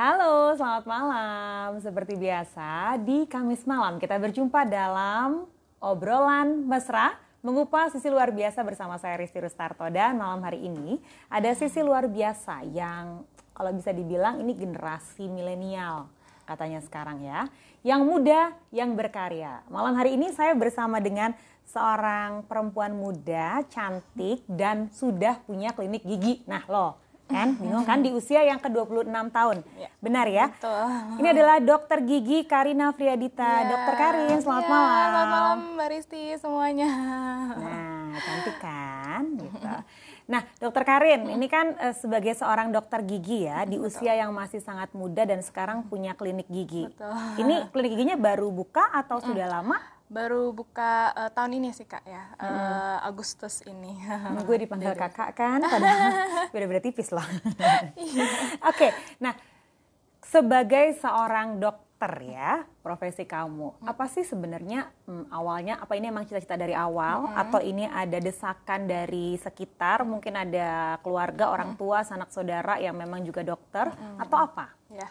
Halo, selamat malam. Seperti biasa, di Kamis malam kita berjumpa dalam obrolan mesra mengupas sisi luar biasa bersama saya Risti Rustarto dan malam hari ini ada sisi luar biasa yang kalau bisa dibilang ini generasi milenial katanya sekarang ya, yang muda yang berkarya. Malam hari ini saya bersama dengan seorang perempuan muda, cantik dan sudah punya klinik gigi. Nah, loh kan iya. bingung kan di usia yang ke-26 tahun. Ya. Benar ya? Betul. Ini adalah dokter gigi Karina Friadita. Ya. Dokter Karin, selamat ya, malam. Selamat malam Mbak Risti semuanya. Nah, cantik kan gitu. Nah, Dokter Karin, ini kan uh, sebagai seorang dokter gigi ya di Betul. usia yang masih sangat muda dan sekarang punya klinik gigi. Betul. Ini klinik giginya baru buka atau sudah mm. lama? baru buka uh, tahun ini sih kak ya hmm. uh, Agustus ini. Nah, gue dipanggil Jadi. kakak kan, padahal beda-beda tipis loh. Iya. Oke, okay, nah sebagai seorang dokter ya profesi kamu, apa sih sebenarnya hmm, awalnya apa ini emang cita-cita dari awal hmm. atau ini ada desakan dari sekitar mungkin ada keluarga orang tua, sanak saudara yang memang juga dokter hmm. atau apa? Ya,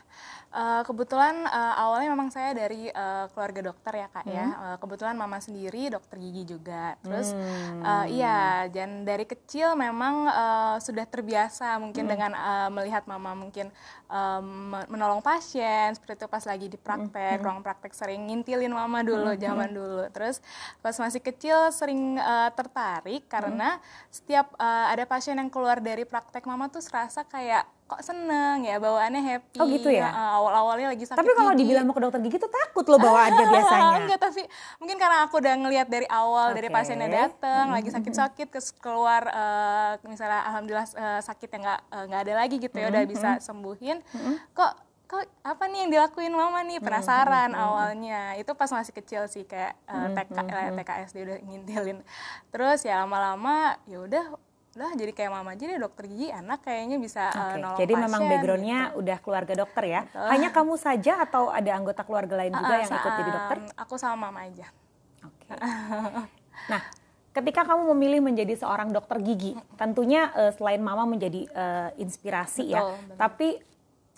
uh, kebetulan uh, awalnya memang saya dari uh, keluarga dokter ya kak ya. hmm. ya. Uh, kebetulan mama sendiri dokter gigi juga. Terus hmm. uh, iya, dan dari kecil memang uh, sudah terbiasa mungkin hmm. dengan uh, melihat mama mungkin um, menolong pasien seperti itu pas lagi di praktek, hmm. ruang praktek sering ngintilin mama dulu hmm. zaman hmm. dulu. Terus pas masih kecil sering uh, tertarik karena hmm. setiap uh, ada pasien yang keluar dari praktek mama tuh serasa kayak kok seneng ya bawaannya happy oh gitu ya uh, awal awalnya lagi sakit tapi kalau dibilang mau ke dokter gigi tuh takut loh bawaannya biasanya enggak tapi mungkin karena aku udah ngelihat dari awal okay. dari pasiennya datang hmm. lagi sakit sakit keluar uh, misalnya alhamdulillah uh, sakit yang nggak eh, nggak uh, ada lagi gitu ya udah bisa sembuhin kok kok apa nih yang dilakuin mama nih penasaran awalnya itu pas masih kecil sih kayak uh, TK hmm. TKSD udah ngintilin terus ya lama-lama ya udah lah jadi kayak mama aja deh dokter gigi anak kayaknya bisa okay. uh, eh, nolong jadi pasien, memang backgroundnya gitu. udah keluarga dokter ya Betul. hanya kamu saja atau ada anggota keluarga lain juga uh, yang ikut jadi dokter aku sama mama aja okay. nah ketika kamu memilih menjadi seorang dokter gigi tentunya uh, selain mama menjadi uh, inspirasi ya, Betul, ya bener. tapi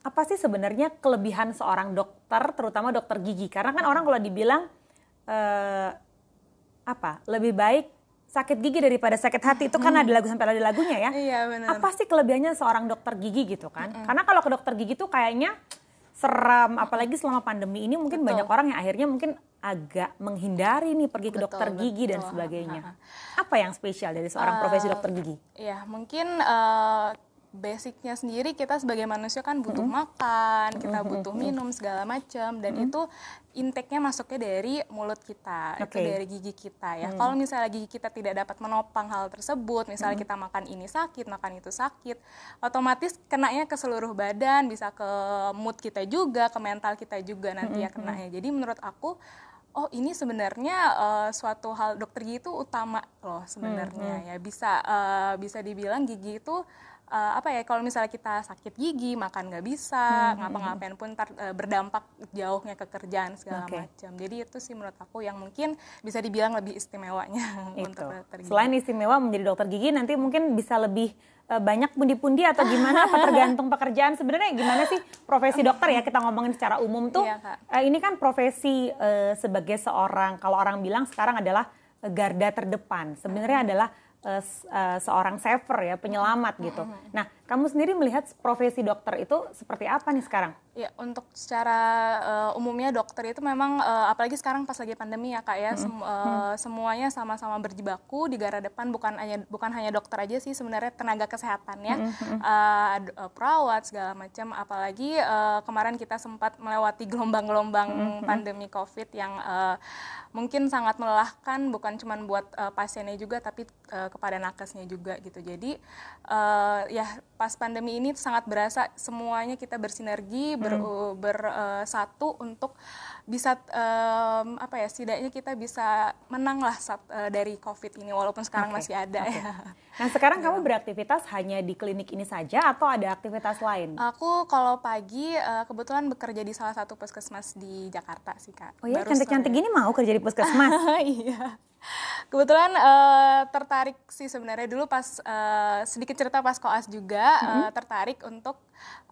apa sih sebenarnya kelebihan seorang dokter terutama dokter gigi karena kan orang kalau dibilang uh, apa lebih baik sakit gigi daripada sakit hati itu kan hmm. ada lagu sampai ada lagunya ya. Iya benar. Apa sih kelebihannya seorang dokter gigi gitu kan? Mm-hmm. Karena kalau ke dokter gigi tuh kayaknya seram, apalagi selama pandemi ini mungkin betul. banyak orang yang akhirnya mungkin agak menghindari nih pergi ke betul, dokter gigi betul. dan sebagainya. Apa yang spesial dari seorang uh, profesi dokter gigi? Iya, mungkin uh, basicnya sendiri kita sebagai manusia kan butuh mm -hmm. makan, kita butuh minum segala macam dan mm -hmm. itu intake-nya masuknya dari mulut kita, okay. itu dari gigi kita ya. Hmm. Kalau misalnya gigi kita tidak dapat menopang hal tersebut, misalnya hmm. kita makan ini sakit, makan itu sakit, otomatis kenanya ke seluruh badan, bisa ke mood kita juga, ke mental kita juga nanti ya hmm. ya kenanya. Jadi menurut aku oh ini sebenarnya uh, suatu hal dokter gigi itu utama loh sebenarnya hmm. hmm. ya. Bisa uh, bisa dibilang gigi itu uh, apa ya kalau misalnya kita sakit gigi makan nggak bisa hmm, hmm ngapa-ngapain pun uh, berdampak jauhnya ke kerjaan segala okay. macam jadi itu sih menurut aku yang mungkin bisa dibilang lebih istimewanya itu. untuk dokter gigi selain istimewa menjadi dokter gigi nanti mungkin bisa lebih eh, banyak pundi-pundi atau gimana apa tergantung pekerjaan sebenarnya gimana sih profesi dokter ya kita ngomongin secara umum tuh iya, ini kan profesi sebagai seorang kalau orang bilang sekarang adalah garda terdepan sebenarnya adalah uh, seorang saver ya penyelamat gitu. Mm-hmm. Nah kamu sendiri melihat profesi dokter itu seperti apa nih sekarang? Ya, untuk secara uh, umumnya dokter itu memang uh, apalagi sekarang pas lagi pandemi ya Kak ya, hmm. sem uh, hmm. semuanya sama-sama berjibaku di garda depan bukan hanya bukan hanya dokter aja sih sebenarnya tenaga kesehatan ya. Hmm. uh, perawat segala macam apalagi uh, kemarin kita sempat melewati gelombang-gelombang hmm. pandemi Covid yang uh, mungkin sangat melelahkan bukan cuma buat uh, pasiennya juga tapi uh, kepada nakesnya juga gitu. Jadi uh, ya pas pandemi ini sangat berasa semuanya kita bersinergi ber, hmm. bersatu eh, uh, untuk bisa um, apa ya setidaknya kita bisa menang lah saat, uh, eh, dari COVID ini walaupun sekarang okay. masih ada okay. ya. Nah sekarang kamu gitu. beraktivitas hanya di klinik ini saja atau ada aktivitas lain? Aku kalau pagi uh, kebetulan bekerja di salah satu puskesmas di Jakarta sih kak. Oh iya cantik-cantik gini mau kerja di puskesmas? iya. Kebetulan uh, tertarik sih sebenarnya dulu pas uh, sedikit cerita pas koas juga mm -hmm. uh, tertarik untuk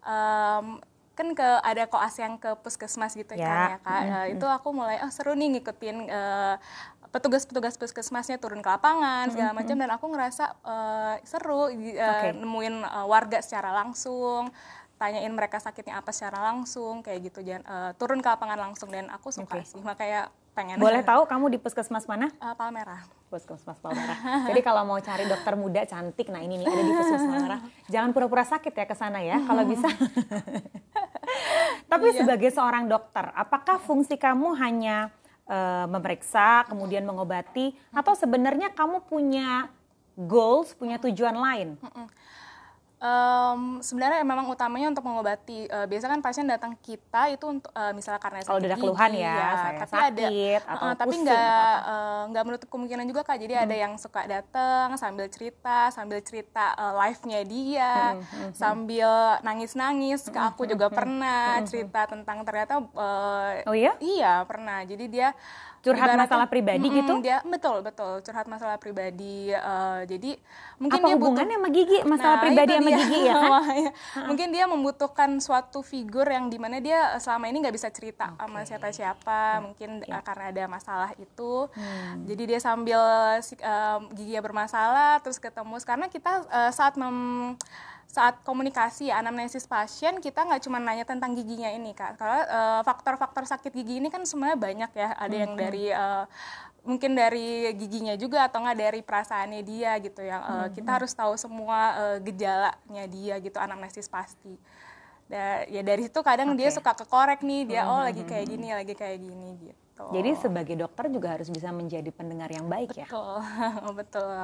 um, kan ke ada koas yang ke puskesmas gitu ya. kan ya kak mm-hmm. uh, itu aku mulai oh seru nih ngikutin uh, petugas-petugas puskesmasnya turun ke lapangan hmm, segala hmm, macam dan aku ngerasa uh, seru uh, eh, okay. nemuin uh, warga secara langsung tanyain mereka sakitnya apa secara langsung kayak gitu jangan uh, eh, turun ke lapangan langsung dan aku suka okay. sih makanya pengen boleh tahu kamu di puskesmas mana uh, eh, Palmerah puskesmas Palmerah jadi kalau mau cari dokter muda cantik nah ini nih ada di puskesmas Palmerah jangan pura-pura sakit ya ke sana ya kalau bisa tapi iya. sebagai seorang dokter apakah fungsi kamu hanya uh, memeriksa kemudian mengobati atau sebenarnya kamu punya goals punya tujuan lain Um, sebenarnya memang utamanya untuk mengobati. Uh, biasa kan pasien datang kita itu untuk uh, misalnya karena kalau ada keluhan ya, ya tapi sakit ada, atau uh, tapi nggak nggak uh, menutup kemungkinan juga kak. Jadi hmm. ada yang suka datang sambil cerita, sambil cerita uh, live-nya dia, hmm, hmm, hmm, sambil nangis-nangis. Hmm, ke hmm, aku juga hmm, pernah hmm, cerita tentang ternyata uh, oh iya iya pernah. Jadi dia curhat Ibaratnya, masalah pribadi mm, gitu dia betul betul curhat masalah pribadi uh, jadi mungkin apa dia hubungannya butuh, sama gigi nah, masalah nah, pribadi sama dia. gigi ya kan iya. mungkin dia membutuhkan suatu figur yang dimana dia selama ini nggak bisa cerita okay. sama siapa-siapa ya, mungkin ya. karena ada masalah itu hmm. jadi dia sambil uh, eh, gigi bermasalah terus ketemu karena kita uh, saat mem saat komunikasi anamnesis pasien kita nggak cuma nanya tentang giginya ini kak karena eh, faktor-faktor sakit gigi ini kan semuanya banyak ya ada yang hmm. dari uh, mungkin dari giginya juga atau nggak dari perasaannya dia gitu yang uh, eh, hmm. kita harus tahu semua uh, gejalanya dia gitu anamnesis pasti da ya dari situ kadang okay. dia suka kekorek nih dia hmm. oh lagi kayak gini lagi kayak gini gitu gitu. Jadi sebagai dokter juga harus bisa menjadi pendengar yang baik betul. ya. Betul, betul.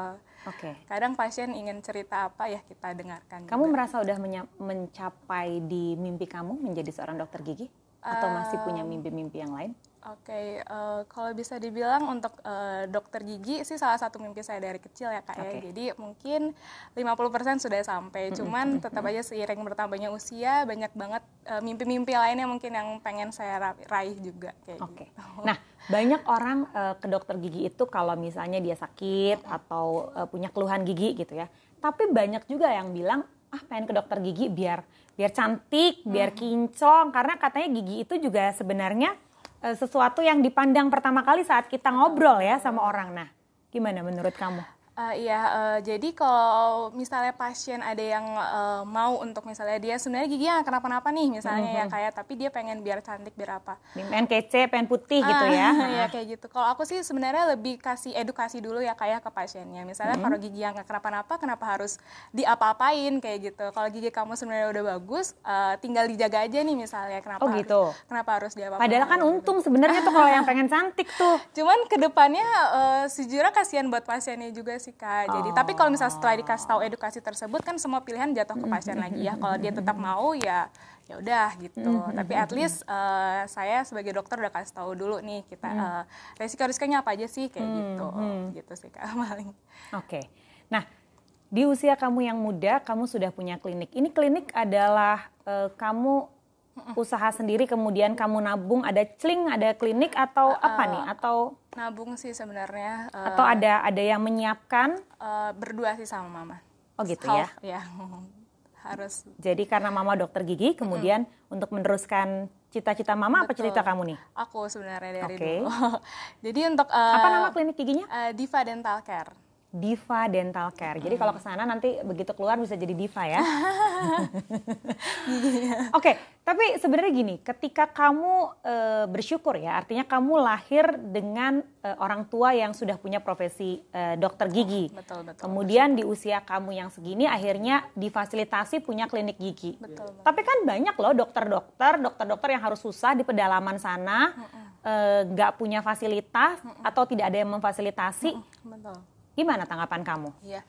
Oke. Okay. Kadang pasien ingin cerita apa ya kita dengarkan. Kamu juga. merasa udah mencapai di mimpi kamu menjadi seorang dokter gigi atau masih punya mimpi-mimpi yang lain? Oke, okay, uh, eh, kalau bisa dibilang untuk uh, dokter gigi sih salah satu mimpi saya dari kecil ya Kak okay. ya. Jadi mungkin 50% sudah sampai, hmm. cuman tetap hmm. aja seiring bertambahnya usia banyak banget eh, mimpi-mimpi uh, lainnya mungkin yang pengen saya ra raih juga Oke. okay. gitu. Nah, banyak orang uh, ke dokter gigi itu kalau misalnya dia sakit iya. atau uh, punya keluhan gigi gitu ya. Tapi banyak juga yang bilang ah pengen ke dokter gigi biar biar cantik, biar hmm. kinclong karena katanya gigi itu juga sebenarnya Eh, sesuatu yang dipandang pertama kali saat kita ngobrol ya sama orang. Nah, gimana menurut kamu? Uh, iya, uh, jadi kalau misalnya pasien ada yang uh, mau untuk misalnya dia sebenarnya gigi giginya kenapa-napa nih misalnya mm -hmm. ya mm-hmm. kayak tapi dia pengen biar cantik biar apa? Pengen kece, pengen putih uh, gitu ah, ya? Iya kayak gitu. Kalau aku sih sebenarnya lebih kasih edukasi dulu ya kayak ke pasiennya. Misalnya mm -hmm. kalau gigi yang kenapa-napa, kenapa harus diapa-apain kayak gitu? Kalau gigi kamu sebenarnya udah bagus, uh, tinggal dijaga aja nih misalnya. Kenapa? Oh gitu. Harus, kenapa harus diapa? Padahal kan gitu. untung sebenarnya tuh kalau yang pengen cantik tuh. Cuman kedepannya uh, sejujurnya kasihan buat pasiennya juga sih sih kak. Jadi oh. tapi kalau misalnya setelah oh. dikasih tahu edukasi tersebut kan semua pilihan jatuh ke pasien lagi ya. Kalau dia tetap mau ya ya udah gitu. Tapi at least uh, saya sebagai dokter udah kasih tahu dulu nih kita mm. uh, eh, resiko risikonya apa aja sih kayak mm, gitu. Mm. Gitu sih Kak paling. Oke. Okay. Nah, di usia kamu yang muda kamu sudah punya klinik. Ini klinik adalah uh, kamu usaha sendiri kemudian kamu nabung ada cling ada klinik atau uh, apa nih atau nabung sih sebenarnya. Uh, Atau eh, ada ada yang menyiapkan? Uh, berdua sih sama mama. Oh gitu Half, ya. ya. Harus. Jadi karena mama dokter gigi, kemudian mm untuk meneruskan cita-cita mama Betul. apa cerita kamu nih? Aku sebenarnya dari okay. dulu. Jadi untuk uh, apa nama klinik giginya? Uh, Diva Dental Care. Diva Dental Care. Jadi kalau ke sana nanti begitu keluar bisa jadi Diva ya. Oke, okay, tapi sebenarnya gini, ketika kamu e, bersyukur ya, artinya kamu lahir dengan e, orang tua yang sudah punya profesi e, dokter gigi. Betul, betul. Kemudian betul. di usia kamu yang segini akhirnya difasilitasi punya klinik gigi. Betul. betul. Tapi kan banyak loh dokter-dokter, dokter-dokter yang harus susah di pedalaman sana, nggak punya fasilitas atau tidak ada yang memfasilitasi. Betul Gimana tanggapan kamu? Iya.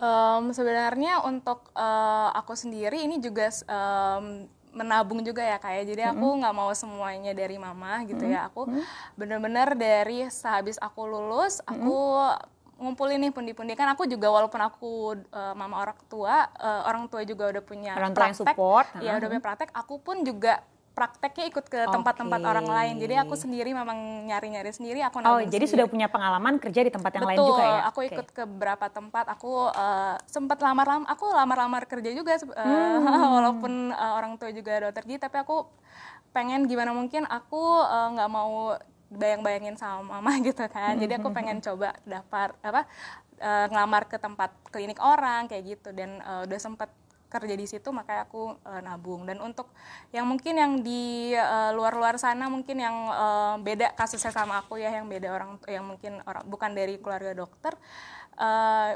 Um, sebenarnya untuk uh, aku sendiri ini juga um, menabung juga ya kayak ya. jadi aku nggak mm -hmm. mau semuanya dari mama gitu mm -hmm. ya aku mm -hmm. dari sehabis aku lulus aku mm -hmm ngumpulin nih pundi-pundi kan aku juga walaupun aku uh, mama orang tua uh, orang tua juga udah punya orang praktek, yang support ya uh -huh. udah punya praktek aku pun juga prakteknya ikut ke tempat-tempat okay. orang lain. Jadi aku sendiri memang nyari-nyari sendiri. Aku oh jadi sudah punya pengalaman kerja di tempat yang Betul, lain juga ya? Betul. Aku okay. ikut ke beberapa tempat. Aku uh, eh, sempat lamar-lamar. Aku lamar-lamar kerja juga uh, hmm. walaupun uh, orang tua juga dokter gigi. Gitu, tapi aku pengen gimana mungkin aku nggak uh, mau bayang-bayangin sama mama gitu kan. Jadi aku hmm. pengen coba daftar apa uh, ngelamar ke tempat klinik orang kayak gitu dan uh, udah sempat kerja di situ makanya aku uh, nabung dan untuk yang mungkin yang di luar eh, luar-luar sana mungkin yang uh, beda kasusnya sama aku ya yang beda orang yang mungkin orang bukan dari keluarga dokter uh,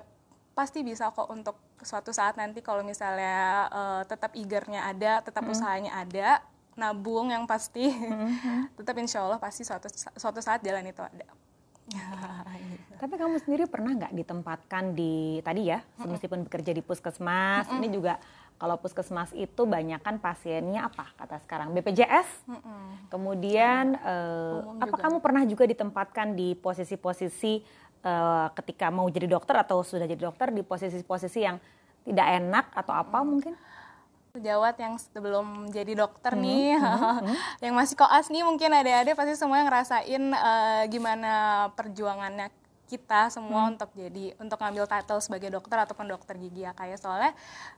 pasti bisa kok untuk suatu saat nanti kalau misalnya uh, tetap igernya ada tetap hmm. usahanya ada nabung yang pasti hmm. tetap insya Allah pasti suatu suatu saat jalan itu ada iya. Tapi kamu sendiri pernah nggak ditempatkan di tadi ya, meskipun bekerja di puskesmas, ini juga kalau puskesmas itu banyak kan pasiennya apa kata sekarang BPJS. Kemudian mm. apa kamu pernah juga ditempatkan di posisi-posisi eh, ketika mau jadi dokter atau sudah jadi dokter di posisi-posisi yang tidak enak atau apa mungkin? Sejawat yang sebelum jadi dokter hmm, nih, hmm, hmm. yang masih koas nih mungkin ada-ada pasti semua yang ngerasain uh, gimana perjuangannya kita semua hmm. untuk jadi untuk ngambil title sebagai dokter ataupun dokter gigi ya kayak ya. soalnya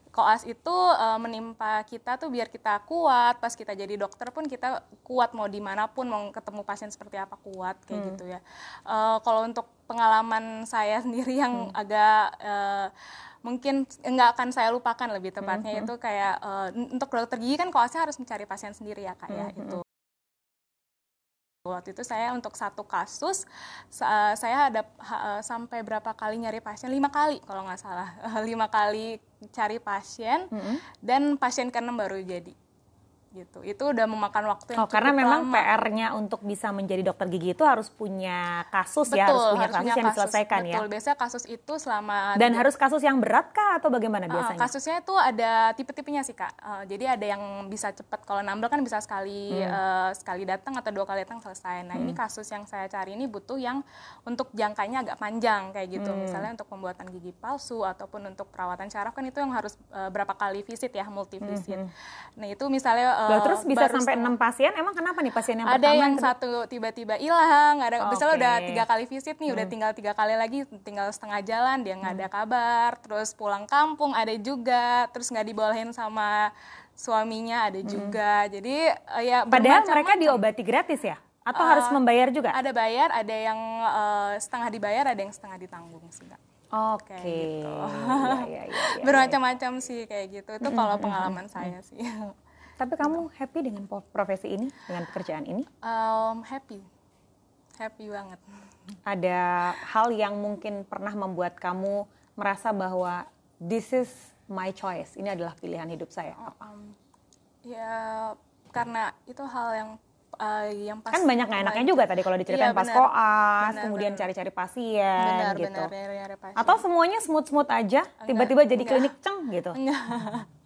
koas itu e, menimpa kita tuh biar kita kuat pas kita jadi dokter pun kita kuat mau dimanapun mau ketemu pasien seperti apa kuat kayak hmm. gitu ya e, kalau untuk pengalaman saya sendiri yang hmm. agak e, mungkin nggak akan saya lupakan lebih tepatnya hmm. hmm. itu kayak e, untuk dokter gigi kan koasnya harus mencari pasien sendiri ya kak ya hmm. itu Waktu itu saya untuk satu kasus saya ada sampai berapa kali nyari pasien lima kali kalau nggak salah lima kali cari pasien mm -hmm. dan pasien keenam baru jadi gitu itu udah memakan waktu yang oh, cukup karena memang PR-nya untuk bisa menjadi dokter gigi itu harus punya kasus ya, betul, ya harus punya harus kasus punya yang kasus, diselesaikan betul. ya betul biasanya kasus itu selama dan di... harus kasus yang berat kah atau bagaimana eh, biasanya kasusnya itu ada tipe-tipenya sih kak uh, jadi ada yang bisa cepat kalau nambel kan bisa sekali hmm. uh, sekali datang atau dua kali datang selesai nah hmm. ini kasus yang saya cari ini butuh yang untuk jangkanya agak panjang kayak gitu hmm. misalnya untuk pembuatan gigi palsu ataupun untuk perawatan syaraf kan itu yang harus uh, berapa kali visit ya multi visit hmm. hmm. nah itu misalnya Loh, eh, terus bisa sampai enam pasien. Emang kenapa nih pasien yang ada pertama? Ada yang kedua? satu tiba-tiba hilang, ada okay. misalnya udah tiga kali visit nih, hmm. udah tinggal tiga kali lagi, tinggal setengah jalan dia nggak hmm. ada kabar. Terus pulang kampung ada juga, terus nggak dibolehin sama suaminya ada hmm. juga. Hmm. Jadi uh, ya padahal mereka diobati gratis ya? Atau uh, harus eh, membayar juga? Ada bayar, ada yang uh, setengah dibayar, ada yang setengah ditanggung sih, Kak. Oke. Okay. Gitu. Ya, ya, ya, Bermacam-macam sih kayak gitu. Itu kalau hmm. pengalaman saya sih. Tapi kamu happy dengan profesi ini, dengan pekerjaan ini? Um, happy, happy banget. Ada hal yang mungkin pernah membuat kamu merasa bahwa this is my choice, ini adalah pilihan hidup saya. Apa? Um, ya karena itu hal yang uh, yang pas kan banyak nggak enaknya iya, juga tadi kalau diceritain iya, pas koas bener, kemudian cari-cari pasien bener, gitu bener, pasien. atau semuanya smooth smooth aja tiba-tiba jadi enggak. klinik ceng gitu enggak.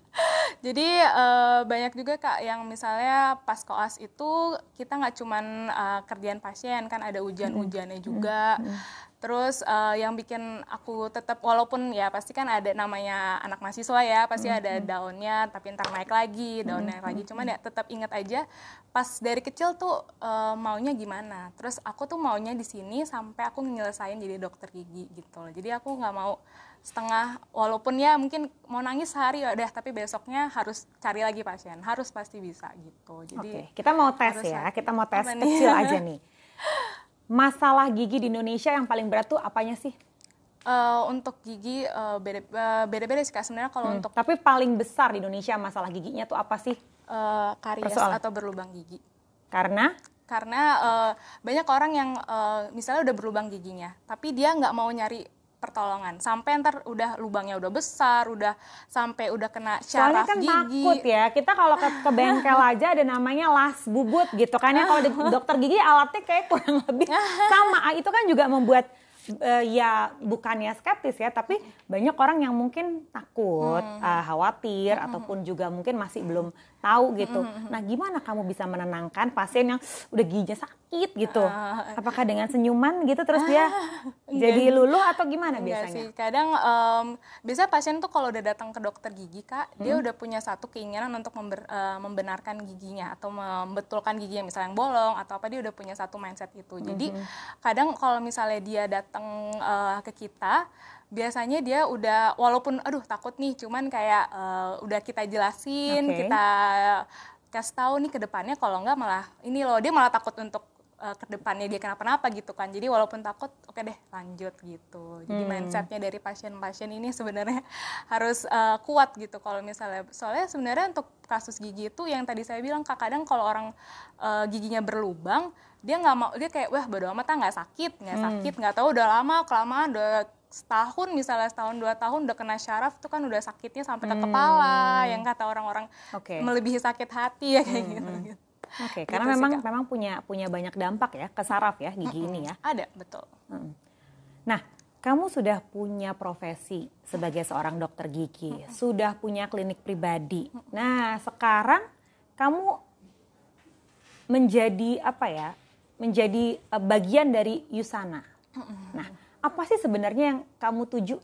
Jadi uh, banyak juga kak yang misalnya pas koas itu kita nggak cuman uh, kerjaan pasien kan ada ujian-ujiannya hmm, hmm, juga. Hmm. Hmm. Terus uh, yang bikin aku tetap walaupun ya pasti kan ada namanya anak mahasiswa ya pasti mm -hmm. ada daunnya tapi ntar naik lagi daun mm -hmm. naik lagi cuman ya tetap ingat aja pas dari kecil tuh uh, maunya gimana terus aku tuh maunya di sini sampai aku nyelesain jadi dokter gigi gitu loh jadi aku nggak mau setengah walaupun ya mungkin mau nangis sehari ya udah tapi besoknya harus cari lagi pasien harus pasti bisa gitu jadi okay. kita mau tes ya kita mau tes kecil aja nih masalah gigi di Indonesia yang paling berat tuh apanya sih? Uh, untuk gigi eh, eh, beda-beda uh, sih kak sebenarnya kalau hmm. untuk tapi paling besar di Indonesia masalah giginya tuh apa sih? Uh, karies Persoalan. atau berlubang gigi. Karena? Karena uh, banyak orang yang uh, misalnya udah berlubang giginya, tapi dia nggak mau nyari pertolongan sampai ntar udah lubangnya udah besar udah sampai udah kena syaraf kan gigi. takut ya kita kalau ke, ke bengkel aja ada namanya las bubut gitu kan ya kalau dokter gigi alatnya kayak kurang lebih sama ah, itu kan juga membuat uh, ya bukannya skeptis ya tapi banyak orang yang mungkin takut hmm. uh, khawatir hmm. ataupun juga mungkin masih belum tahu gitu. Hmm, hmm, hmm. Nah, gimana kamu bisa menenangkan pasien yang udah giginya sakit gitu? Ah. Apakah dengan senyuman gitu terus dia ah, iya jadi luluh atau gimana iya biasanya? Sih. Kadang um, biasa pasien tuh kalau udah datang ke dokter gigi, Kak, hmm? dia udah punya satu keinginan untuk member, uh, membenarkan giginya atau membetulkan giginya misalnya yang bolong atau apa dia udah punya satu mindset itu. Jadi, hmm kadang kalau misalnya dia datang uh, ke kita biasanya dia udah walaupun aduh takut nih cuman kayak uh, udah kita jelasin okay. kita kasih tahu nih kedepannya kalau enggak malah ini loh dia malah takut untuk uh, ke dia kenapa-napa gitu kan jadi walaupun takut oke okay deh lanjut gitu jadi hmm. mindsetnya dari pasien-pasien ini sebenarnya harus uh, kuat gitu kalau misalnya soalnya sebenarnya untuk kasus gigi itu yang tadi saya bilang kadang kalau orang uh, giginya berlubang dia nggak mau dia kayak wah bodo amat nggak ah, sakit nggak sakit nggak hmm. tahu udah lama kelamaan udah setahun misalnya setahun dua tahun udah kena syaraf itu kan udah sakitnya sampai ke hmm. kepala yang kata orang-orang okay. melebihi sakit hati ya kayak gitu. hmm. gitu. Oke, okay, gitu karena memang sih, memang punya punya banyak dampak ya ke saraf ya gigi hmm. ini ya. Ada, betul. Hmm. Nah, kamu sudah punya profesi sebagai seorang dokter gigi, hmm. sudah punya klinik pribadi. Hmm. Nah, sekarang kamu menjadi apa ya? Menjadi eh, bagian dari Yusana. Hmm. Nah, apa sih sebenarnya yang kamu tuju?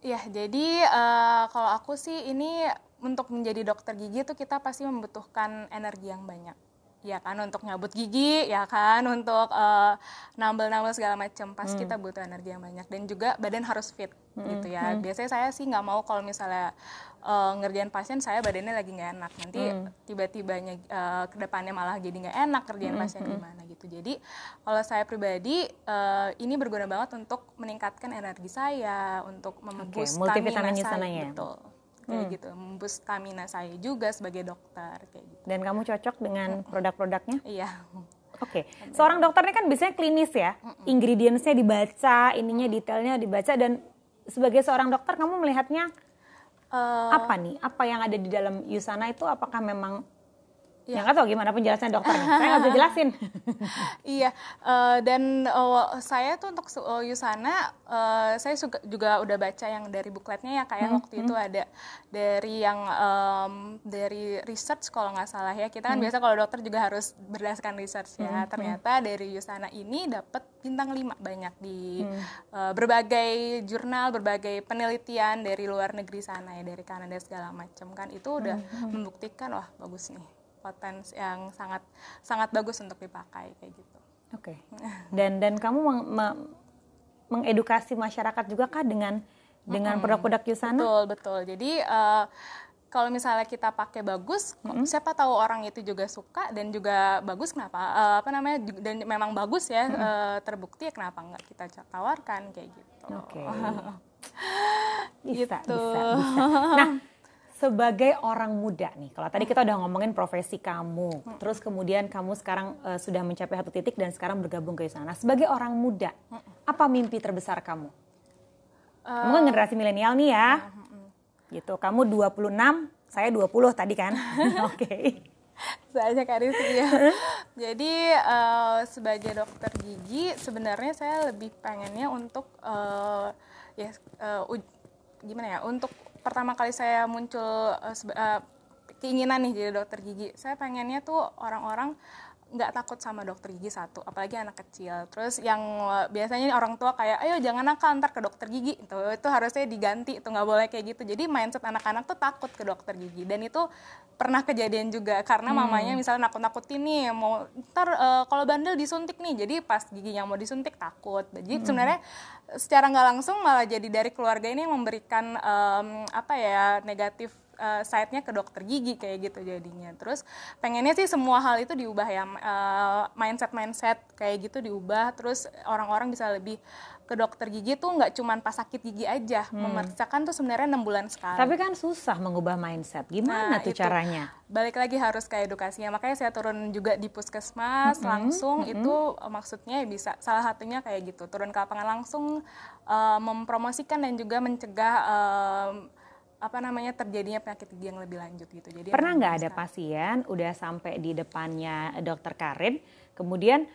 Ya, jadi uh, kalau aku sih ini untuk menjadi dokter gigi itu kita pasti membutuhkan energi yang banyak ya kan untuk nyabut gigi ya kan untuk uh, nambel-nambel segala macam pas hmm. kita butuh energi yang banyak dan juga badan harus fit hmm. gitu ya hmm. biasanya saya sih nggak mau kalau misalnya uh, ngerjain pasien saya badannya lagi nggak enak nanti hmm. tiba-tibanya uh, eh, kedepannya malah jadi nggak enak kerjaan hmm. pasien hmm. gimana gitu jadi kalau saya pribadi uh, ini berguna banget untuk meningkatkan energi saya untuk memboost okay. stamina saya, saya betul kayak hmm. gitu membus stamina saya juga sebagai dokter kayak gitu dan kamu cocok dengan hmm. produk-produknya iya Oke, okay. seorang dokter ini kan biasanya klinis ya, hmm. ingredientsnya dibaca, ininya hmm. detailnya dibaca dan sebagai seorang dokter kamu melihatnya uh, apa nih? Apa yang ada di dalam Yusana itu apakah memang Ya nggak tahu gimana penjelasan dokternya. saya nggak bisa jelasin. iya, uh, dan uh, saya tuh untuk uh, Yusana, uh, saya juga, juga udah baca yang dari bukletnya ya kayak ya, hmm, waktu hmm. itu ada dari yang um, dari research kalau nggak salah ya. Kita kan hmm. biasa kalau dokter juga harus berdasarkan research ya. Hmm, hmm. Ternyata hmm. dari Yusana ini dapat bintang lima banyak di hmm. uh, berbagai jurnal, berbagai penelitian dari luar negeri sana ya, dari Kanada segala macam kan itu udah hmm. hmm. membuktikan wah bagus nih potensi yang sangat sangat bagus untuk dipakai kayak gitu. Oke. Okay. Dan dan kamu meng, mengedukasi masyarakat juga kah dengan dengan produk produk-produk Yusana? Betul betul. Jadi uh, kalau misalnya kita pakai bagus, mm-hmm. siapa tahu orang itu juga suka dan juga bagus kenapa? Uh, apa namanya? Dan memang bagus ya hmm uh, terbukti ya kenapa nggak kita tawarkan kayak gitu. Oke. Okay. bisa, gitu. bisa, bisa. Nah sebagai orang muda nih, kalau tadi kita udah ngomongin profesi kamu, hmm. terus kemudian kamu sekarang uh, sudah mencapai satu titik dan sekarang bergabung ke sana. Sebagai orang muda, hmm. apa mimpi terbesar kamu? Uh, kamu kan eh, generasi milenial nih ya. Uh, gitu. Kamu 26, saya 20 tadi kan. Oke. Okay. karir Karis ya. Jadi uh, sebagai dokter gigi sebenarnya saya lebih pengennya untuk uh, ya uh, gimana ya untuk pertama kali saya muncul uh, keinginan nih jadi dokter gigi saya pengennya tuh orang-orang nggak takut sama dokter gigi satu apalagi anak kecil terus yang eh, biasanya orang tua kayak ayo jangan nakal ntar ke dokter gigi itu itu harusnya diganti itu nggak boleh kayak gitu jadi mindset anak-anak tuh takut ke dokter gigi dan itu pernah kejadian juga karena hmm. mamanya misalnya nakut-nakutin nih mau ntar uh, kalau bandel disuntik nih jadi pas giginya mau disuntik takut jadi hmm. sebenarnya secara nggak langsung malah jadi dari keluarga ini yang memberikan um, apa ya negatif uh, eh, side nya ke dokter gigi kayak gitu jadinya. Terus pengennya sih semua hal itu diubah ya mindset eh, mindset-mindset kayak gitu diubah terus orang-orang bisa lebih ke dokter gigi tuh nggak cuma pas sakit gigi aja hmm. memeriksakan tuh sebenarnya enam bulan sekali tapi kan susah mengubah mindset gimana nah, tuh itu. caranya balik lagi harus ke edukasinya makanya saya turun juga di puskesmas hmm. langsung hmm. itu hmm. maksudnya bisa salah satunya kayak gitu turun ke lapangan langsung uh, mempromosikan dan juga mencegah uh, apa namanya terjadinya penyakit gigi yang lebih lanjut gitu. Jadi pernah nggak ada pasien udah sampai di depannya dokter Karin, kemudian,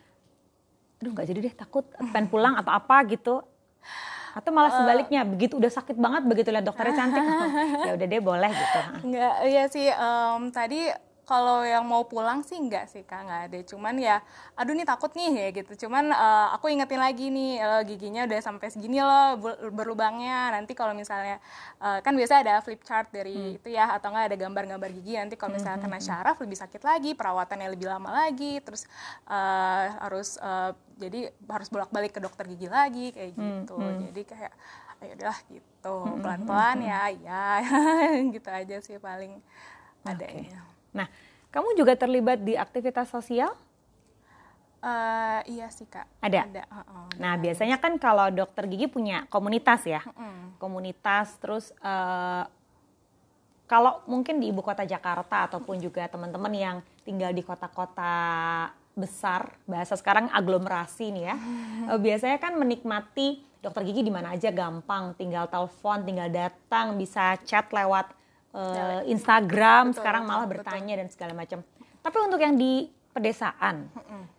aduh nggak jadi deh takut pengen pulang atau apa gitu, atau malah eh, sebaliknya begitu udah sakit banget begitu lihat dokternya cantik, ya udah deh boleh gitu. Nggak, ya sih um, tadi kalau yang mau pulang sih enggak sih kak nggak ada cuman ya aduh nih takut nih ya gitu cuman uh, aku ingetin lagi nih uh, giginya udah sampai segini loh berlubangnya nanti kalau misalnya uh, kan biasa ada flip chart dari hmm. itu ya atau enggak ada gambar-gambar gigi nanti kalau misalnya hmm. kena hmm, syaraf hmm. lebih sakit lagi perawatannya lebih lama lagi terus uh, harus uh, jadi harus bolak-balik ke dokter gigi lagi kayak hmm, gitu hmm. jadi kayak ya udah gitu pelan-pelan hmm. ya ya gitu aja sih paling okay. ya. Nah, kamu juga terlibat di aktivitas sosial? Uh, iya sih kak. Ada. Ada. Uh, uh, nah ada. biasanya kan kalau dokter gigi punya komunitas ya, -uh. komunitas terus uh, kalau mungkin di ibu kota Jakarta ataupun juga teman-teman yang tinggal di kota-kota besar bahasa sekarang aglomerasi nih ya, eh, biasanya kan menikmati dokter gigi di mana aja gampang, tinggal telepon, tinggal datang, bisa chat lewat uh, Instagram betul, sekarang malah betul. bertanya dan segala macam. Tapi untuk yang di pedesaan,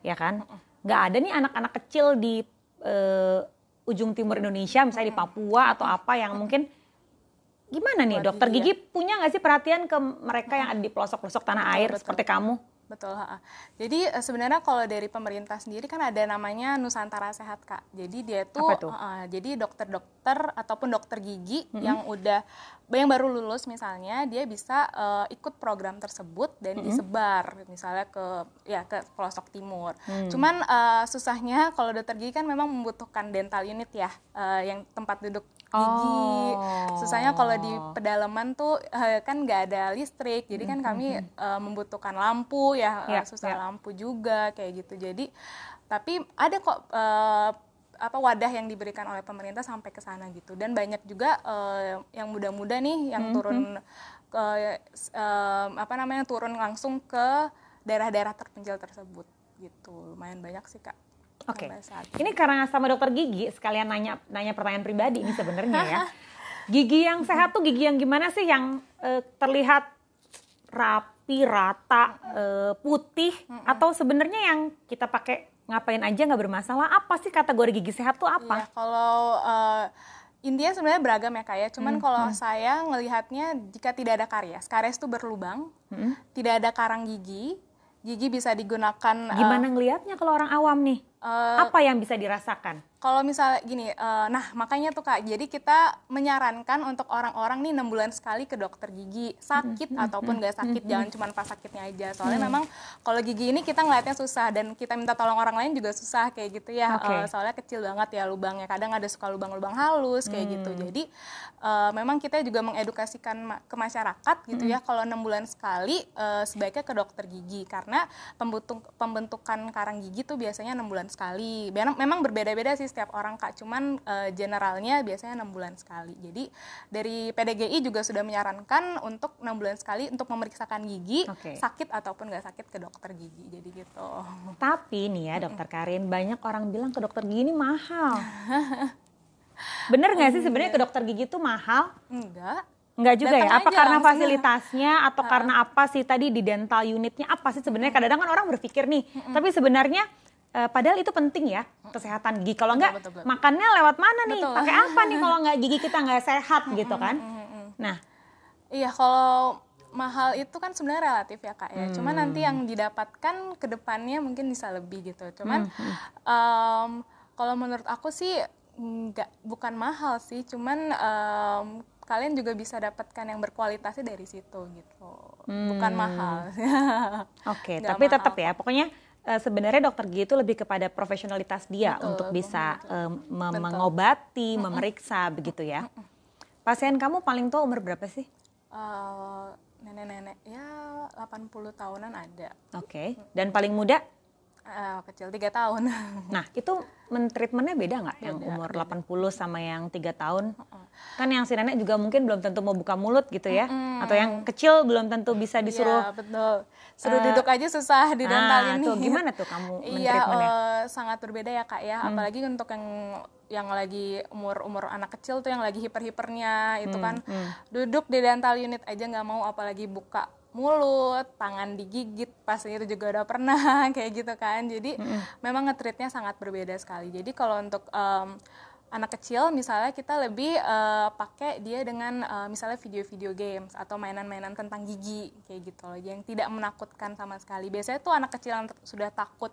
ya kan, nggak ada nih anak-anak kecil di uh, ujung timur Indonesia, misalnya di Papua atau apa yang mungkin gimana nih Buat dokter iya. gigi ya. punya nggak sih perhatian ke mereka yang ada di pelosok-pelosok tanah air betul. seperti kamu? Betul, ha. Jadi eh, sebenarnya kalau dari pemerintah sendiri kan ada namanya Nusantara Sehat, Kak. Jadi dia tuh, Uh, jadi dokter-dokter ataupun dokter gigi -hmm. yang udah yang baru lulus misalnya, dia bisa uh, ikut program tersebut dan -hmm. disebar misalnya ke ya ke pelosok timur. hmm. Cuman uh, susahnya kalau dokter gigi kan memang membutuhkan dental unit ya, uh, yang tempat duduk gigi. Susahnya kalau di oh. pedalaman tuh eh, kan nggak ada listrik, jadi kan kami mm-hmm. uh, membutuhkan lampu ya, yeah, ya, susah yeah. lampu juga kayak gitu. Jadi tapi ada kok uh, apa wadah yang diberikan oleh pemerintah sampai ke sana gitu dan banyak juga uh, yang muda-muda nih yang mm -hmm. turun ke uh, apa namanya turun langsung ke daerah-daerah terpencil tersebut gitu lumayan banyak sih kak Oke. Okay. Ini karena sama dokter gigi sekalian nanya nanya pertanyaan pribadi ini sebenarnya ya. Gigi yang sehat tuh gigi yang gimana sih yang e, terlihat rapi, rata, e, putih mm -mm. atau sebenarnya yang kita pakai ngapain aja nggak bermasalah? Apa sih kategori gigi sehat tuh apa? Iya, kalau uh, eh, intinya sebenarnya beragam ya kayak, ya. cuman Cuman hmm, kalau saya ngelihatnya jika tidak ada karies, karies tuh berlubang, hmm. tidak ada karang gigi, gigi bisa digunakan. Gimana uh, ngelihatnya kalau orang awam nih? Uh, apa yang bisa dirasakan? Kalau misalnya gini, uh, nah makanya tuh kak, jadi kita menyarankan untuk orang-orang nih enam bulan sekali ke dokter gigi sakit mm-hmm. ataupun gak sakit, mm-hmm. jangan cuma pas sakitnya aja. Soalnya mm. memang kalau gigi ini kita ngeliatnya susah dan kita minta tolong orang lain juga susah kayak gitu ya. Okay. Uh, eh, soalnya kecil banget ya lubangnya, kadang ada suka lubang-lubang halus kayak gitu. mm. gitu. Jadi uh, memang kita juga mengedukasikan ma ke masyarakat gitu mm. ya, kalau enam bulan sekali uh, sebaiknya ke dokter gigi karena pembentuk pembentukan karang gigi tuh biasanya enam bulan bulan sekali. Memang berbeda-beda sih setiap orang kak, cuman uh, generalnya biasanya enam bulan sekali. Jadi dari PDGI juga sudah menyarankan untuk enam bulan sekali untuk memeriksakan gigi okay. sakit ataupun nggak sakit ke dokter gigi. Jadi gitu. Tapi nih ya dokter Karin, banyak orang bilang ke dokter gigi ini mahal. Bener nggak sih oh, sebenarnya iya. ke dokter gigi itu mahal? Enggak. Enggak juga ya? Datang ya? Apa karena langsung. fasilitasnya atau uh. karena apa sih tadi di dental unitnya apa sih sebenarnya? Kadang-kadang kan orang berpikir nih, uh -uh. tapi sebenarnya Eh, padahal itu penting ya kesehatan gigi. Kalau enggak betul, betul, makannya lewat mana nih? Pakai apa nih kalau enggak gigi kita enggak sehat gitu kan? Nah, iya kalau mahal itu kan sebenarnya relatif ya kak ya. Hmm. Cuman nanti yang didapatkan kedepannya mungkin bisa lebih gitu. Cuman hmm. um, kalau menurut aku sih nggak bukan mahal sih. Cuman um, kalian juga bisa dapatkan yang berkualitasnya dari situ gitu. Hmm. Bukan mahal. Oke, okay, tapi mahal tetap ya. Pokoknya Eh, sebenarnya dokter gigi itu lebih kepada profesionalitas dia betul, untuk bisa betul. Uh, betul. mengobati, mm -mm. memeriksa begitu ya. Pasien kamu paling tua umur berapa sih? nenek eh, nenek-nenek ya 80 tahunan ada. Oke. Okay. Dan paling muda? Uh, kecil tiga tahun. Nah itu mentreatmentnya beda nggak yang umur 80 sama yang tiga tahun? Uh -uh. Kan yang si nenek juga mungkin belum tentu mau buka mulut gitu ya, uh-uh. atau yang kecil belum tentu bisa iya, disuruh. Iya betul. Suruh uh, duduk aja susah di ah, dental nah, ini. Tuh, gimana tuh kamu Iya uh, sangat berbeda ya kak ya, hmm. apalagi untuk yang yang lagi umur umur anak kecil tuh yang lagi hiper hipernya itu hmm, kan hmm. duduk di dental unit aja nggak mau apalagi buka mulut, tangan digigit, pastinya itu juga udah pernah kayak gitu kan. Jadi mm -hmm. memang ngetritnya sangat berbeda sekali. Jadi kalau untuk um, anak kecil misalnya kita lebih uh, pakai dia dengan uh, misalnya video-video games atau mainan-mainan tentang gigi kayak gitu loh yang tidak menakutkan sama sekali biasanya tuh anak kecil yang sudah takut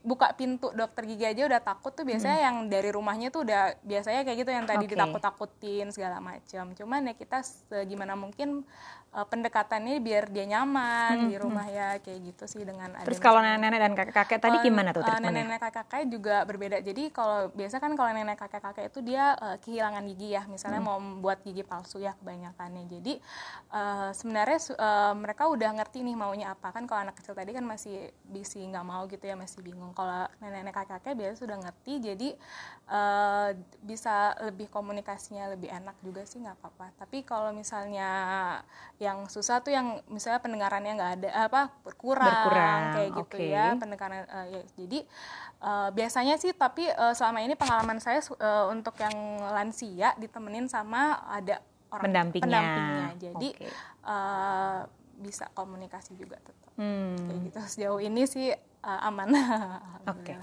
buka pintu dokter gigi aja udah takut tuh biasanya hmm. yang dari rumahnya tuh udah biasanya kayak gitu yang tadi okay. ditakut-takutin segala macam cuman ya kita gimana mungkin uh, eh, pendekatannya biar dia nyaman hmm, di hmm. rumah ya kayak gitu sih dengan terus kalau nenek-nenek dan kakek-kakek tadi gimana tuh eh, treatmentnya? nenek-nenek kakek-kakek juga berbeda jadi kalau biasa kan kalau nenek kakek-kakek itu dia uh, kehilangan gigi ya misalnya hmm. mau membuat gigi palsu ya kebanyakannya jadi uh, sebenarnya uh, mereka udah ngerti nih maunya apa kan kalau anak kecil tadi kan masih bisi nggak mau gitu ya masih bingung kalau nenek-nenek kakek-kakek biasa sudah ngerti jadi uh, bisa lebih komunikasinya lebih enak juga sih nggak apa-apa tapi kalau misalnya yang susah tuh yang misalnya pendengarannya nggak ada apa berkurang, berkurang kayak gitu okay. ya pendengaran uh, ya, jadi uh, biasanya sih tapi uh, selama ini pengalaman saya uh, untuk yang lansia ditemenin sama ada orang pendampingnya, pendampingnya. jadi okay. uh, bisa komunikasi juga tetap hmm. kayak gitu sejauh ini sih uh, aman oke okay.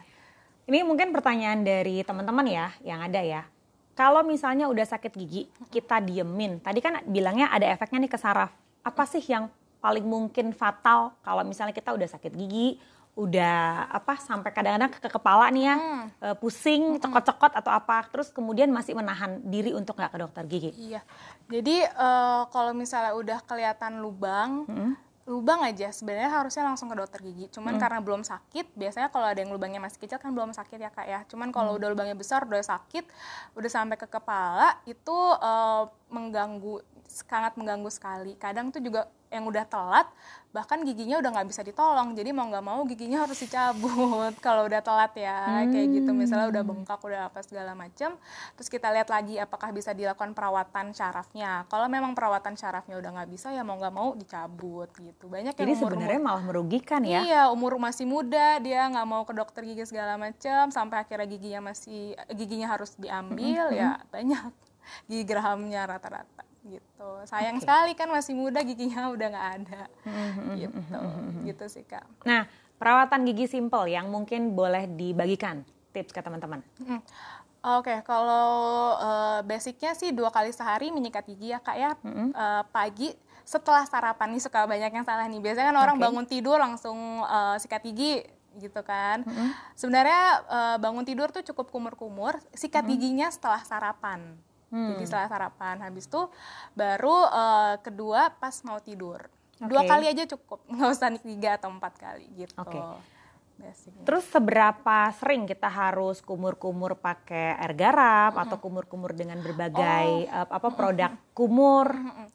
ini mungkin pertanyaan dari teman-teman ya yang ada ya kalau misalnya udah sakit gigi, kita diemin. Tadi kan bilangnya ada efeknya nih ke saraf. Apa sih yang paling mungkin fatal kalau misalnya kita udah sakit gigi, udah apa sampai kadang-kadang ke, kepala nih ya, hmm. Eh, pusing, hmm. cokot-cokot atau apa, terus kemudian masih menahan diri untuk nggak ke dokter gigi. Iya. Jadi uh, kalau misalnya udah kelihatan lubang, hmm lubang aja sebenarnya harusnya langsung ke dokter gigi cuman hmm. karena belum sakit biasanya kalau ada yang lubangnya masih kecil kan belum sakit ya kak ya cuman kalau hmm. udah lubangnya besar udah sakit udah sampai ke kepala itu uh, mengganggu sangat mengganggu sekali kadang tuh juga yang udah telat bahkan giginya udah nggak bisa ditolong jadi mau nggak mau giginya harus dicabut kalau udah telat ya hmm. kayak gitu hmm. misalnya udah bengkak udah apa segala macem terus kita lihat lagi apakah bisa dilakukan perawatan syarafnya kalau memang perawatan syarafnya udah nggak bisa ya mau nggak mau dicabut gitu banyak yang umur, sebenarnya malah merugikan ya iya umur masih muda dia nggak mau ke dokter gigi segala macem sampai akhirnya giginya masih giginya harus diambil -hmm. ya banyak gigi gerahamnya rata-rata gitu sayang okay. sekali kan masih muda giginya udah nggak ada mm-hmm. gitu mm-hmm. gitu sih kak nah perawatan gigi simple yang mungkin boleh dibagikan tips ke teman-teman mm-hmm. Oke, okay, kalau uh, basicnya sih dua kali sehari menyikat gigi ya kak ya mm -hmm. uh, pagi setelah sarapan nih suka banyak yang salah nih biasanya kan orang okay. bangun tidur langsung uh, sikat gigi gitu kan. Mm -hmm. Sebenarnya uh, bangun tidur tuh cukup kumur-kumur, sikat mm -hmm. giginya setelah sarapan hmm. jadi setelah sarapan habis itu baru uh, kedua pas mau tidur okay. dua kali aja cukup nggak usah tiga atau empat kali gitu okay. Terus seberapa sering kita harus kumur-kumur pakai air garam mm -hmm. atau kumur-kumur dengan oh. berbagai oh. uh, apa produk kumur? Mm -hmm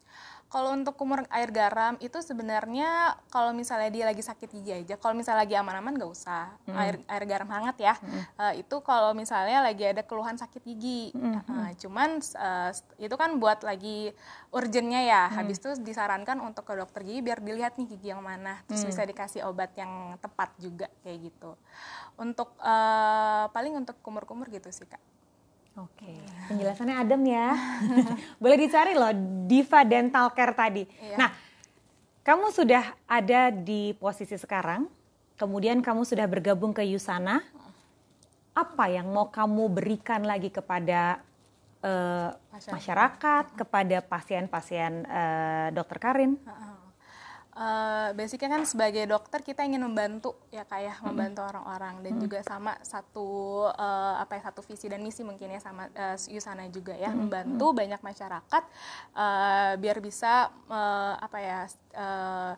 kalau untuk kumur air garam itu sebenarnya kalau misalnya dia lagi sakit gigi aja, kalau misalnya lagi aman-aman gak usah hmm. air air garam hangat ya. hmm. Uh, itu kalau misalnya lagi ada keluhan sakit gigi, hmm. uh, cuman uh, itu kan buat lagi urgentnya ya. hmm. Habis itu disarankan untuk ke dokter gigi biar dilihat nih gigi yang mana, terus hmm. bisa dikasih obat yang tepat juga kayak gitu. Untuk uh, paling untuk kumur-kumur gitu sih kak. Oke, okay. penjelasannya adem ya. Boleh dicari loh Diva Dental Care tadi. Iya. Nah, kamu sudah ada di posisi sekarang, kemudian kamu sudah bergabung ke Yusana. Apa yang mau kamu berikan lagi kepada uh, masyarakat, kepada pasien-pasien uh, dokter Karin? Uh -huh uh, basicnya kan sebagai dokter kita ingin membantu ya kayak ya membantu orang-orang dan juga sama satu uh, apa ya satu visi dan misi mungkin ya sama uh, Yusana juga ya membantu banyak masyarakat uh, biar bisa uh, apa ya uh,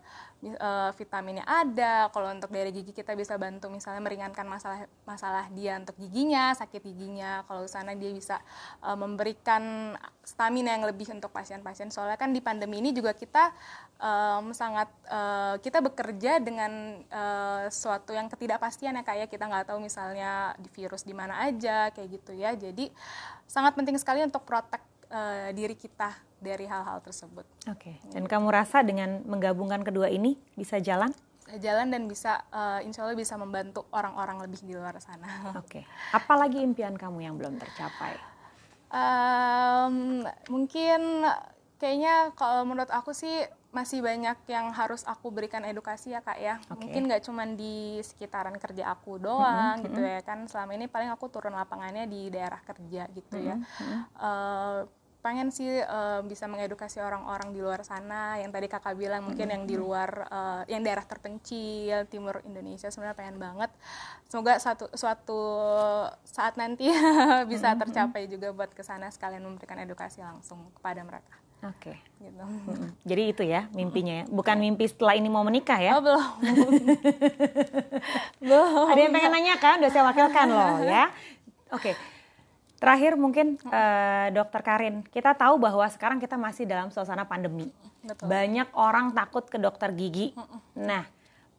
uh, vitaminnya ada kalau untuk dari gigi kita bisa bantu misalnya meringankan masalah masalah dia untuk giginya sakit giginya kalau sana dia bisa eh, memberikan stamina yang lebih untuk pasien-pasien soalnya kan di pandemi ini juga kita um, sangat uh, kita bekerja dengan uh, suatu yang ketidakpastian ya kayak ya. kita nggak tahu misalnya di virus di mana aja kayak gitu ya jadi sangat penting sekali untuk protek uh, diri kita dari hal-hal tersebut. Oke. Okay. Dan hmm. kamu rasa dengan menggabungkan kedua ini bisa jalan? Jalan dan bisa uh, insya Allah bisa membantu orang-orang lebih di luar sana. Oke. Okay. Apalagi impian kamu yang belum tercapai? Um, mungkin kayaknya kalau menurut aku sih masih banyak yang harus aku berikan edukasi ya kak ya okay. mungkin nggak cuma di sekitaran kerja aku doang mm -hmm. gitu ya kan selama ini paling aku turun lapangannya di daerah kerja gitu mm -hmm. ya -hmm pengen sih uh, bisa mengedukasi orang-orang di luar sana yang tadi kakak bilang mungkin mm -hmm. yang di luar uh, yang daerah terpencil timur Indonesia sebenarnya pengen banget semoga suatu suatu saat nanti bisa mm -hmm. tercapai juga buat kesana sekalian memberikan edukasi langsung kepada mereka. Oke. Okay. Gitu. Hmm. Jadi itu ya mimpinya ya. Bukan iya. mimpi setelah ini mau menikah ya? Oh, belum. belum. Ada yang pengen nanya kan? Udah saya wakilkan loh ya. Oke. Okay. Terakhir mungkin uh, Dokter Karin, kita tahu bahwa sekarang kita masih dalam suasana pandemi. Betul. Banyak orang takut ke dokter gigi. Nah,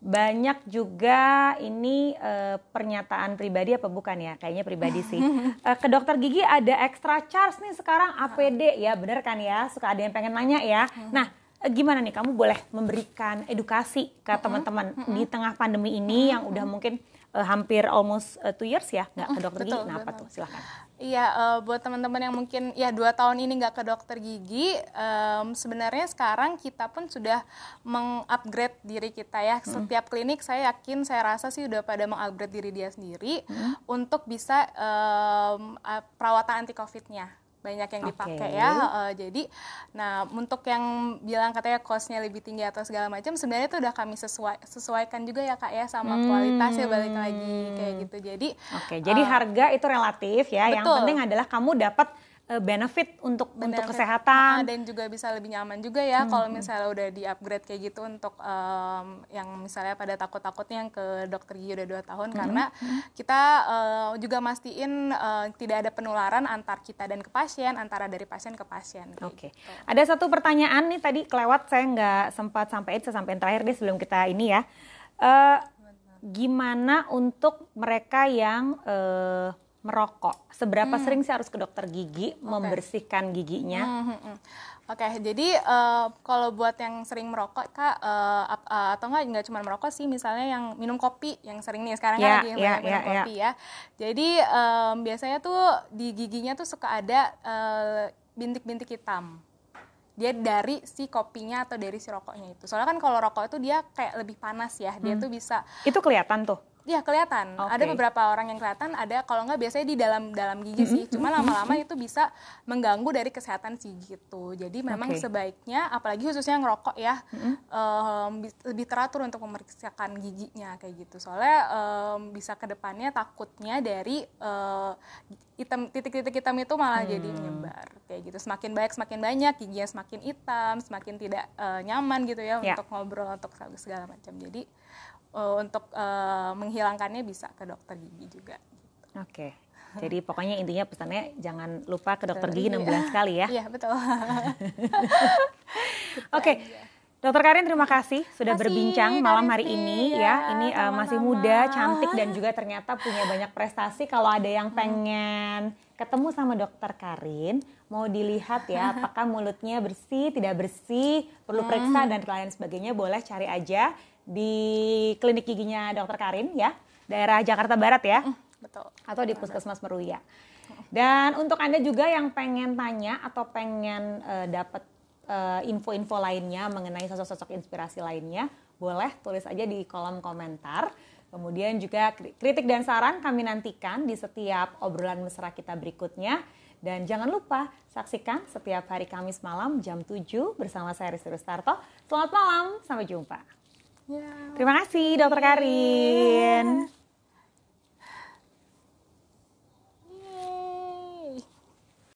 banyak juga ini uh, pernyataan pribadi apa bukan ya? Kayaknya pribadi sih. Uh, ke dokter gigi ada extra charge nih sekarang APD ya, benarkan kan ya? Suka ada yang pengen nanya ya. Nah, gimana nih? Kamu boleh memberikan edukasi ke teman-teman di tengah pandemi ini yang udah mungkin uh, hampir almost uh, two years ya nggak ke dokter Betul, gigi. Kenapa betul. tuh? Silahkan. Iya, uh, buat teman-teman yang mungkin ya dua tahun ini nggak ke dokter gigi, um, sebenarnya sekarang kita pun sudah mengupgrade diri kita ya. Hmm. Setiap klinik saya yakin, saya rasa sih udah pada mengupgrade diri dia sendiri hmm. untuk bisa um, perawatan anti COVID-nya banyak yang dipakai okay. ya. Uh, jadi, nah untuk yang bilang katanya costnya lebih tinggi atau segala macam, sebenarnya itu udah kami sesuai, sesuaikan juga ya kak ya sama hmm. kualitas ya, balik lagi kayak gitu. Jadi, oke. Okay, jadi uh, harga itu relatif ya. Betul. Yang penting adalah kamu dapat Eh, benefit untuk benefit, untuk kesehatan nah, dan juga bisa lebih nyaman juga ya hmm. kalau misalnya udah di upgrade kayak gitu untuk um, yang misalnya pada takut-takutnya yang ke dokter gigi udah dua tahun hmm. karena hmm. kita uh, juga mastiin uh, tidak ada penularan antar kita dan ke pasien antara dari pasien ke pasien. Oke, okay. gitu. ada satu pertanyaan nih tadi kelewat saya nggak sempat sampaikan saya sampaikan terakhir deh sebelum kita ini ya. Uh, gimana untuk mereka yang uh, merokok. Seberapa hmm. sering sih harus ke dokter gigi okay. membersihkan giginya? Hmm, hmm, hmm. Oke, okay, jadi uh, kalau buat yang sering merokok kak uh, uh, atau enggak nggak cuma merokok sih, misalnya yang minum kopi, yang sering nih sekarang yeah, kan iya, lagi yeah, banyak iya, minum yeah, iya. kopi ya. Jadi um, biasanya tuh di giginya tuh suka ada bintik-bintik uh, hitam. Dia dari si kopinya atau dari si rokoknya itu. Soalnya kan kalau rokok itu dia kayak lebih panas ya, hmm. dia tuh bisa. Itu kelihatan tuh Iya kelihatan. Okay. Ada beberapa orang yang kelihatan, ada kalau nggak biasanya di dalam dalam gigi mm-hmm. sih. Cuma lama-lama itu bisa mengganggu dari kesehatan sih gitu. Jadi memang okay. sebaiknya, apalagi khususnya yang ngerokok ya, mm-hmm. um, lebih teratur untuk memeriksakan giginya kayak gitu. Soalnya um, bisa kedepannya takutnya dari uh, eh, hitam titik-titik hitam itu malah hmm. jadi menyebar kayak gitu. Semakin banyak semakin banyak giginya semakin hitam, semakin tidak uh, nyaman gitu ya yeah. untuk ngobrol untuk segala macam. Jadi uh, untuk uh, menghilangkannya bisa ke dokter gigi juga. Gitu. Oke. Okay. Jadi pokoknya intinya pesannya jangan lupa ke dokter gigi 6 iya. bulan sekali ya. Iya, betul. Oke. Okay. Dokter Karin terima kasih sudah kasih, berbincang malam hari ini ya. ya. Ini eh, sama, masih muda, cantik dan juga ternyata punya banyak prestasi. Kalau ada yang pengen ketemu sama dokter Karin, mau dilihat ya apakah mulutnya bersih, tidak bersih, perlu periksa hmm. dan lain sebagainya boleh cari aja di klinik giginya Dr. Karin ya daerah Jakarta Barat ya mm, betul atau di puskesmas Meruya mm. dan untuk anda juga yang pengen tanya atau pengen uh, eh, dapat uh, eh, info-info lainnya mengenai sosok-sosok inspirasi lainnya boleh tulis aja di kolom komentar Kemudian juga kritik dan saran kami nantikan di setiap obrolan mesra kita berikutnya. Dan jangan lupa saksikan setiap hari Kamis malam jam 7 bersama saya Rizky Rustarto. Selamat malam, sampai jumpa. Terima kasih Dokter Karin. Yeah.